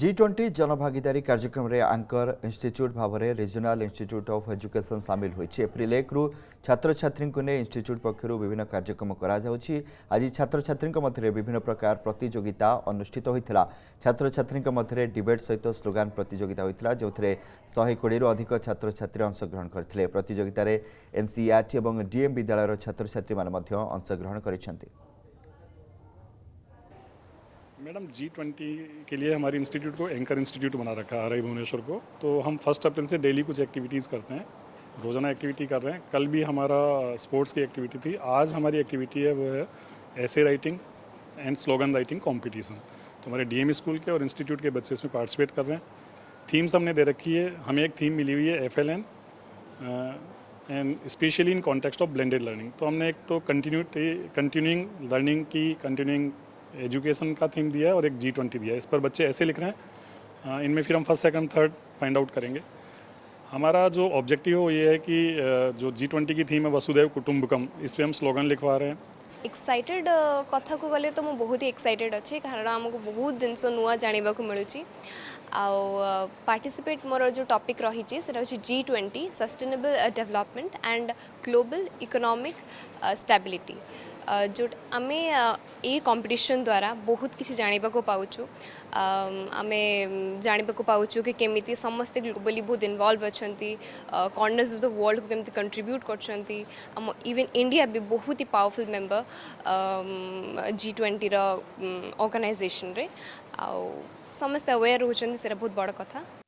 জি twenty જનભાગીદારી કાર્યક્રમરે આંકર ઇન્સ્ટિટ્યૂટ ભાવરે રિજનાલ ઇન્સ્ટિટ્યૂટ અફ એજ્યુકેશન સામેલ હોઇଛି એપ્રિલ એકରୁ ଛାତ୍ରଛାତ୍ରୀଙ୍କୁ ନେଇ ଇନ୍ଷ୍ଟିଚ୍ୟୁଟ୍ ପକ୍ଷରୁ ବିଭିନ୍ନ କାର୍ଯ୍ୟକ୍ରମ କରାଯାଉଛି ଆଜି ଛାତ୍ରଛାତ୍ରୀଙ୍କ ମଧ୍ୟରେ ବିଭିନ୍ନ ପ୍ରକାର ପ୍ରତିଯୋଗିତା ଅନୁଷ୍ଠିତ ହୋଇଥିଲା ଛାତ୍ରଛାତ୍ରୀଙ୍କ ମଧ୍ୟରେ ଡିବେଟ୍ ସହିତ ସ୍ଲୋଗାନ ପ୍ରତିଯୋଗିତା ହୋଇଥିଲା ଯେଉଁଥିରେ ଶହେ କୋଡ଼ିଏରୁ ଅଧିକ ଛାତ୍ରଛାତ୍ରୀ ଅଂଶଗ୍ରହଣ କରିଥିଲେ ପ୍ରତିଯୋଗିତାରେ ଏନ୍ସିଆର୍ଟି ଏବଂ ଡିଏମ୍ ବିଦ୍ୟାଳୟର ଛାତ୍ରଛାତ୍ରୀମାନେ ମଧ୍ୟ ଅଂଶଗ୍ରହଣ କରିଛନ୍ତି मैडम जी ट्वेंटी के लिए हमारे इंस्टीट्यूट को एंकर इंस्टीट्यूट बना रखा है आरआई भुवनेश्वर को तो हम फर्स्ट अप्रैल से डेली कुछ एक्टिविटीज़ करते हैं रोज़ाना एक्टिविटी कर रहे हैं कल भी हमारा स्पोर्ट्स की एक्टिविटी थी आज हमारी एक्टिविटी है वो है ऐसे writing and slogan writing competition तो हमारे एम स्कूल के और इंस्टीट्यूट के बच्चे इसमें पार्टिसिपेट कर रहे हैं थीम्स हमने दे रखी है हमें एक थीम मिली हुई है F L N and specially in context of blended learning तो हमने एक तो कंटिन्यू कंटिन्यूइंग लर्निंग की कंटिन्यूइंग एजुकेशन का थीम दिया है और एक जी ट्वेंटी दिया है इस पर बच्चे ऐसे लिख रहे हैं हाँ, इनमें फिर हम first second third find out करेंगे हमारा जो ऑब्जेक्टिव है वो ये है कि जो जी ट्वेंटी की थीम है वसुदेव कुटुम्बकम इस पर हम स्लोगन लिखवा रहे हैं एक्साइटेड कथा को गले तो मुझे बहुत ही एक्साइटेड अच्छे कारण आमको बहुत जिनस नुआ जानवाक मिलूँ आउ पार्टिसिपेट मोर जो टॉपिक रही है G twenty sustainable development and global economic stability ଯେଉଁଟା ଆମେ ଏଇ କମ୍ପିଟିସନ୍ ଦ୍ୱାରା ବହୁତ କିଛି ଜାଣିବାକୁ ପାଉଛୁ ଆମେ ଜାଣିବାକୁ ପାଉଛୁ କି କେମିତି ସମସ୍ତେ ଗ୍ଲୋବାଲି ବହୁତ ଇନଭଲ୍ଭ ଅଛନ୍ତି କର୍ଣ୍ଣର୍ସ ଅଫ୍ ଦ ୱାର୍ଲଡ଼କୁ କେମିତି କଣ୍ଟ୍ରିବ୍ୟୁଟ୍ କରୁଛନ୍ତି ଆମ ଇଭେନ୍ ଇଣ୍ଡିଆ ବି ବହୁତ ହି ପାୱାରଫୁଲ୍ ମେମ୍ବର ଜି ଟ୍ୱେଣ୍ଟିର ଅର୍ଗାନାଇଜେସନ୍ରେ ଆଉ ସମସ୍ତେ ଆୱେର୍ ରହୁଛନ୍ତି ସେଇଟା ବହୁତ ବଡ଼ କଥା